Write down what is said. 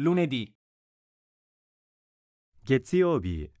lunedì 月曜日